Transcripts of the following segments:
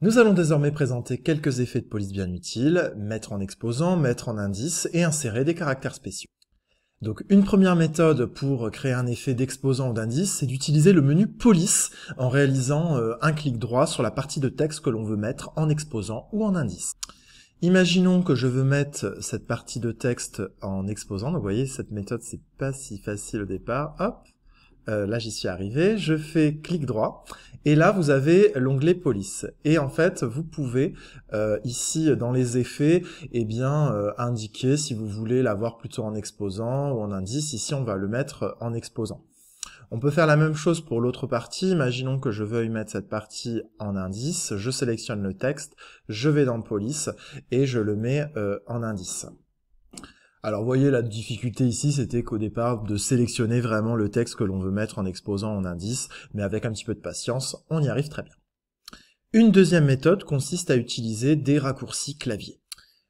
Nous allons désormais présenter quelques effets de police bien utiles, mettre en exposant, mettre en indice et insérer des caractères spéciaux. Donc une première méthode pour créer un effet d'exposant ou d'indice, c'est d'utiliser le menu police en réalisant euh, un clic droit sur la partie de texte que l'on veut mettre en exposant ou en indice. Imaginons que je veux mettre cette partie de texte en exposant, donc vous voyez cette méthode c'est pas si facile au départ, hop, euh, là j'y suis arrivé, je fais clic droit et là vous avez l'onglet police et en fait vous pouvez euh, ici dans les effets et eh bien euh, indiquer si vous voulez l'avoir plutôt en exposant ou en indice, ici on va le mettre en exposant. On peut faire la même chose pour l'autre partie, imaginons que je veuille mettre cette partie en indice, je sélectionne le texte, je vais dans police et je le mets en indice. Alors vous voyez la difficulté ici c'était qu'au départ de sélectionner vraiment le texte que l'on veut mettre en exposant en indice, mais avec un petit peu de patience on y arrive très bien. Une deuxième méthode consiste à utiliser des raccourcis clavier.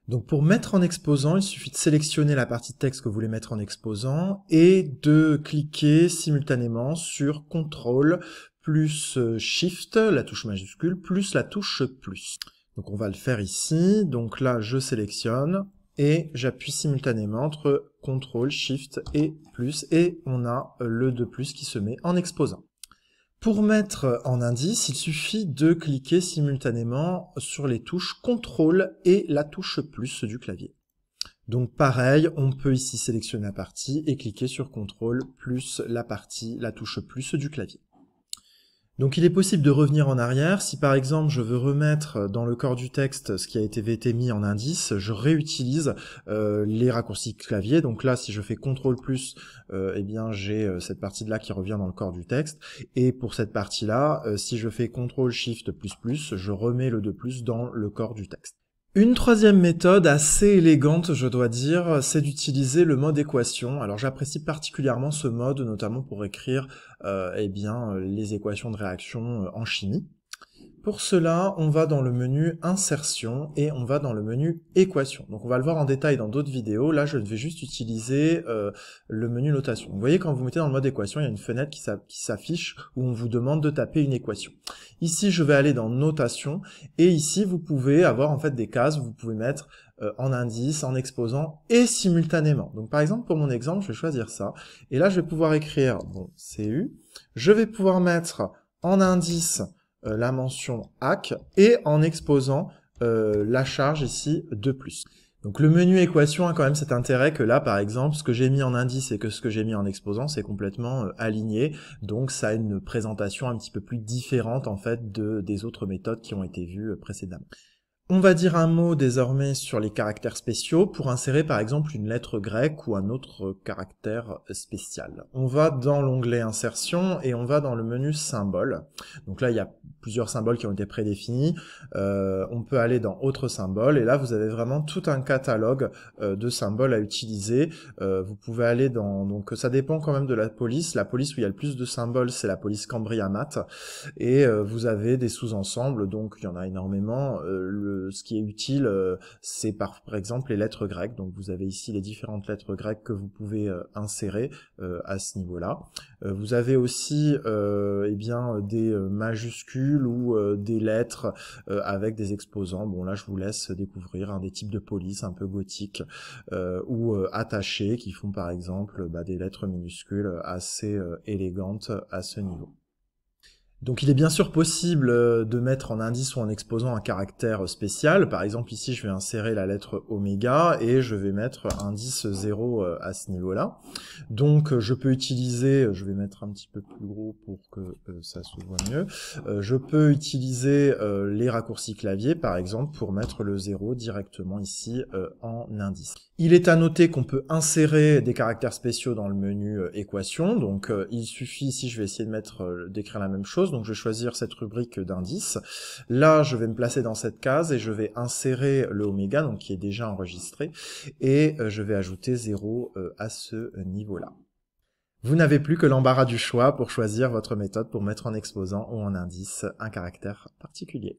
Donc pour mettre en exposant, il suffit de sélectionner la partie de texte que vous voulez mettre en exposant et de cliquer simultanément sur CTRL plus SHIFT, la touche majuscule, plus la touche plus. Donc on va le faire ici, donc là je sélectionne, et j'appuie simultanément entre CTRL, SHIFT et plus et on a euh, le 2 plus qui se met en exposant. Pour mettre en indice, il suffit de cliquer simultanément sur les touches CTRL et la touche plus du clavier. Donc pareil, on peut ici sélectionner la partie et cliquer sur CTRL plus la partie, la touche plus du clavier. Donc il est possible de revenir en arrière. Si par exemple je veux remettre dans le corps du texte ce qui a été mis en indice, je réutilise euh, les raccourcis clavier. Donc là, si je fais CTRL plus, euh, eh bien j'ai euh, cette partie de là qui revient dans le corps du texte. Et pour cette partie-là, si je fais CTRL Shift je remets le 2 plus dans le corps du texte. Une troisième méthode assez élégante, je dois dire, c'est d'utiliser le mode équation. Alors j'apprécie particulièrement ce mode, notamment pour écrire euh, eh bien, euh, les équations de réaction euh, en chimie. Pour cela, on va dans le menu insertion et on va dans le menu équation. Donc on va le voir en détail dans d'autres vidéos. Là, je vais juste utiliser euh, le menu notation. Vous voyez, quand vous mettez dans le mode équation, il y a une fenêtre qui s'affiche où on vous demande de taper une équation. Ici, je vais aller dans notation et ici, vous pouvez avoir en fait des cases. Vous pouvez mettre euh, en indice, en exposant et simultanément. Donc par exemple, pour mon exemple, je vais choisir ça. Et là, je vais pouvoir écrire, bon, CU. Je vais pouvoir mettre en indice euh, la mention hack et en exposant euh, la charge ici de plus. Donc le menu équation a quand même cet intérêt que là, par exemple, ce que j'ai mis en indice et que ce que j'ai mis en exposant, c'est complètement euh, aligné. Donc ça a une présentation un petit peu plus différente en fait de, des autres méthodes qui ont été vues précédemment. On va dire un mot désormais sur les caractères spéciaux pour insérer par exemple une lettre grecque ou un autre caractère spécial. On va dans l'onglet insertion et on va dans le menu symboles. Donc là il y a plusieurs symboles qui ont été prédéfinis. Euh, on peut aller dans autres symboles et là vous avez vraiment tout un catalogue euh, de symboles à utiliser. Euh, vous pouvez aller dans... Donc ça dépend quand même de la police. La police où il y a le plus de symboles c'est la police Cambria Mat et vous avez des sous-ensembles donc il y en a énormément. Le euh, ce qui est utile, euh, c'est par, exemple les lettres grecques. Donc vous avez ici les différentes lettres grecques que vous pouvez euh, insérer à ce niveau-là. vous avez aussi eh bien, des majuscules ou des lettres avec des exposants. Bon là je vous laisse découvrir hein, des types de police un peu gothiques ou attachées qui font par exemple bah, des lettres minuscules assez élégantes à ce niveau. Donc il est bien sûr possible euh, de mettre en indice ou en exposant un caractère euh, spécial. Par exemple ici je vais insérer la lettre oméga et je vais mettre indice 0 euh, à ce niveau-là. Donc je peux utiliser, je vais mettre un petit peu plus gros pour que ça se voit mieux, je peux utiliser les raccourcis clavier par exemple pour mettre le 0 directement ici en indice. Il est à noter qu'on peut insérer des caractères spéciaux dans le menu équation, donc il suffit, ici je vais essayer de mettre d'écrire la même chose, donc je vais choisir cette rubrique d'indice. Là, je vais me placer dans cette case et je vais insérer le oméga, donc qui est déjà enregistré, et euh, je vais ajouter 0 euh, à ce niveau-là. Vous n'avez plus que l'embarras du choix pour choisir votre méthode pour mettre en exposant ou en indice un caractère particulier.